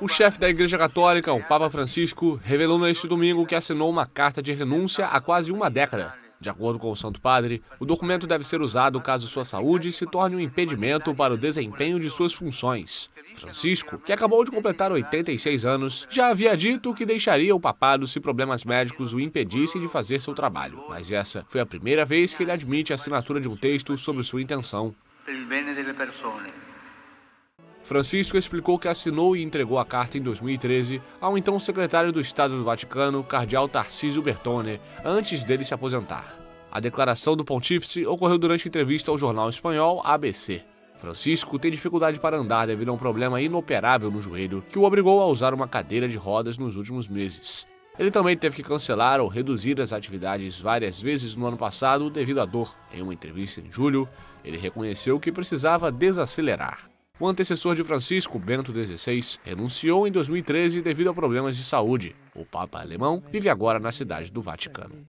O chefe da Igreja Católica, o Papa Francisco, revelou neste domingo que assinou uma carta de renúncia há quase uma década. De acordo com o Santo Padre, o documento deve ser usado caso sua saúde se torne um impedimento para o desempenho de suas funções. Francisco, que acabou de completar 86 anos, já havia dito que deixaria o papado se problemas médicos o impedissem de fazer seu trabalho, mas essa foi a primeira vez que ele admite a assinatura de um texto sobre sua intenção. Francisco explicou que assinou e entregou a carta em 2013 ao então secretário do Estado do Vaticano, cardeal Tarcísio Bertone, antes dele se aposentar. A declaração do pontífice ocorreu durante entrevista ao jornal espanhol ABC. Francisco tem dificuldade para andar devido a um problema inoperável no joelho que o obrigou a usar uma cadeira de rodas nos últimos meses. Ele também teve que cancelar ou reduzir as atividades várias vezes no ano passado devido à dor. Em uma entrevista em julho, ele reconheceu que precisava desacelerar. O antecessor de Francisco, Bento XVI, renunciou em 2013 devido a problemas de saúde. O Papa alemão vive agora na cidade do Vaticano.